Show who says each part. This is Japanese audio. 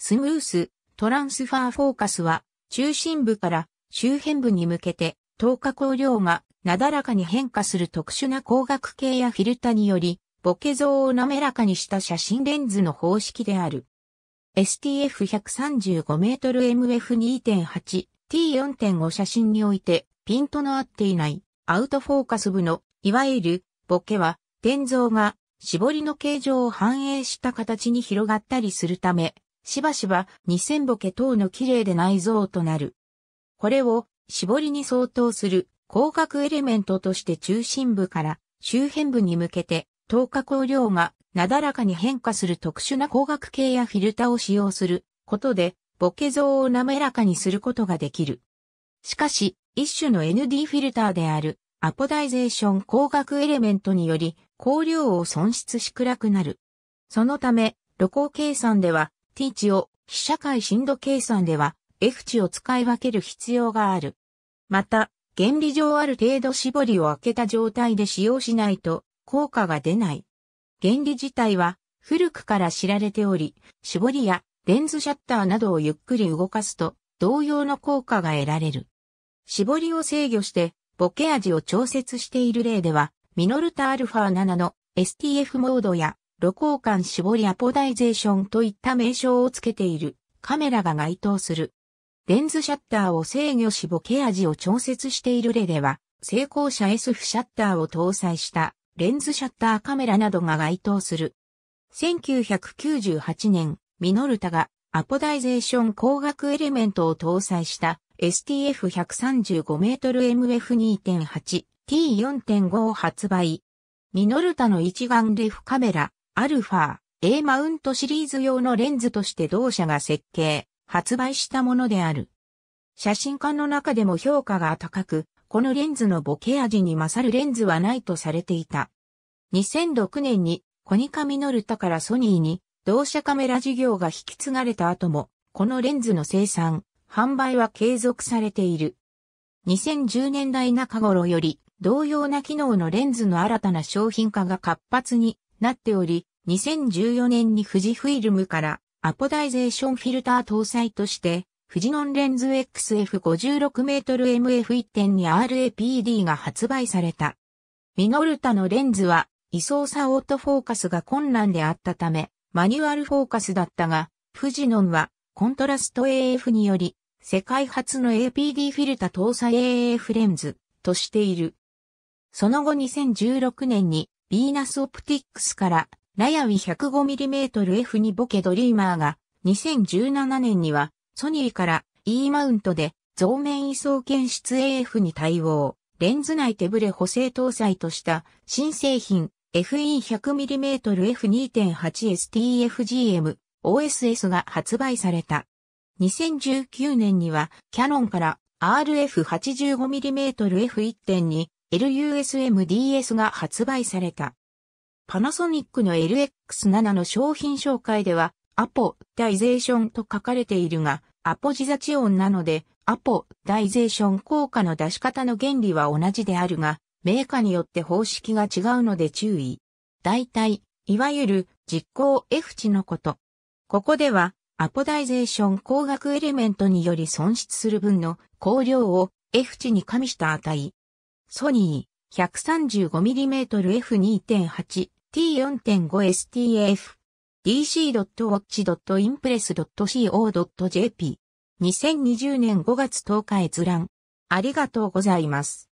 Speaker 1: スムース、トランスファーフォーカスは、中心部から周辺部に向けて、透過光量がなだらかに変化する特殊な光学系やフィルタにより、ボケ像を滑らかにした写真レンズの方式である。STF135mmMF2.8T4.5 写真において、ピントの合っていないアウトフォーカス部の、いわゆるボケは、点像が絞りの形状を反映した形に広がったりするため、しばしば2000ボケ等の綺麗で内臓となる。これを絞りに相当する光学エレメントとして中心部から周辺部に向けて透過光量がなだらかに変化する特殊な光学系やフィルタを使用することでボケ像を滑らかにすることができる。しかし、一種の ND フィルターであるアポダイゼーション光学エレメントにより光量を損失し暗くなる。そのため、露光計算では t 値を非社会深度計算では f 値を使い分ける必要がある。また、原理上ある程度絞りを開けた状態で使用しないと効果が出ない。原理自体は古くから知られており、絞りやレンズシャッターなどをゆっくり動かすと同様の効果が得られる。絞りを制御してボケ味を調節している例では、ミノルタ α7 の STF モードや露光感絞りアポダイゼーションといった名称をつけているカメラが該当する。レンズシャッターを制御しボケ味を調節している例では、成功者 SF シャッターを搭載したレンズシャッターカメラなどが該当する。1998年、ミノルタがアポダイゼーション光学エレメントを搭載した s t f 1 3 5 m m f 2 8 t 4 5を発売。ミノルタの一眼レフカメラアルファ A マウントシリーズ用のレンズとして同社が設計、発売したものである。写真家の中でも評価が高く、このレンズのボケ味に勝るレンズはないとされていた。2006年にコニカミノルタからソニーに同社カメラ事業が引き継がれた後も、このレンズの生産、販売は継続されている。2010年代中頃より同様な機能のレンズの新たな商品化が活発になっており、2014年に富士フィルムからアポダイゼーションフィルター搭載として、富士ノンレンズ XF56mmF1.2 RAPD が発売された。ミノルタのレンズは、位相差オートフォーカスが困難であったため、マニュアルフォーカスだったが、富士ノンは、コントラスト AF により、世界初の APD フィルタ搭載 AF レンズとしている。その後2016年に、ヴィーナスオプティックスからラヤウィ 105mmF2 ボケドリーマーが2017年にはソニーから E マウントで増面位相検出 AF に対応、レンズ内手ブレ補正搭載とした新製品 FE100mmF2.8STFGM OSS が発売された。2019年にはキャノンから RF85mmF1.2 LUSMDS が発売された。パナソニックの LX7 の商品紹介では、アポダイゼーションと書かれているが、アポジザチオンなので、アポダイゼーション効果の出し方の原理は同じであるが、メーカーによって方式が違うので注意。大体、いわゆる実行 F 値のこと。ここでは、アポダイゼーション光学エレメントにより損失する分の光量を F 値に加味した値。ソニー 135mmF2.8 t4.5stf dc.watch.impress.co.jp 2020年5月10日閲覧ありがとうございます。